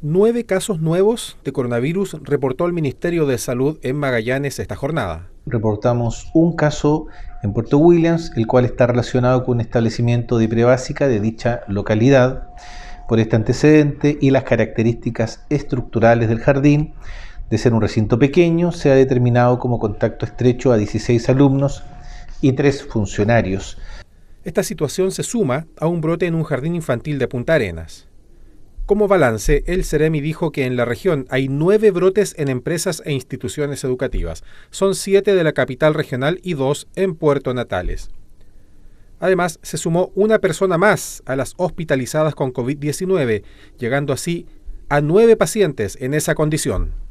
Nueve casos nuevos de coronavirus reportó el Ministerio de Salud en Magallanes esta jornada. Reportamos un caso en Puerto Williams, el cual está relacionado con un establecimiento de prebásica de dicha localidad. Por este antecedente y las características estructurales del jardín, de ser un recinto pequeño, se ha determinado como contacto estrecho a 16 alumnos y tres funcionarios. Esta situación se suma a un brote en un jardín infantil de Punta Arenas. Como balance, el Ceremi dijo que en la región hay nueve brotes en empresas e instituciones educativas. Son siete de la capital regional y dos en Puerto Natales. Además, se sumó una persona más a las hospitalizadas con COVID-19, llegando así a nueve pacientes en esa condición.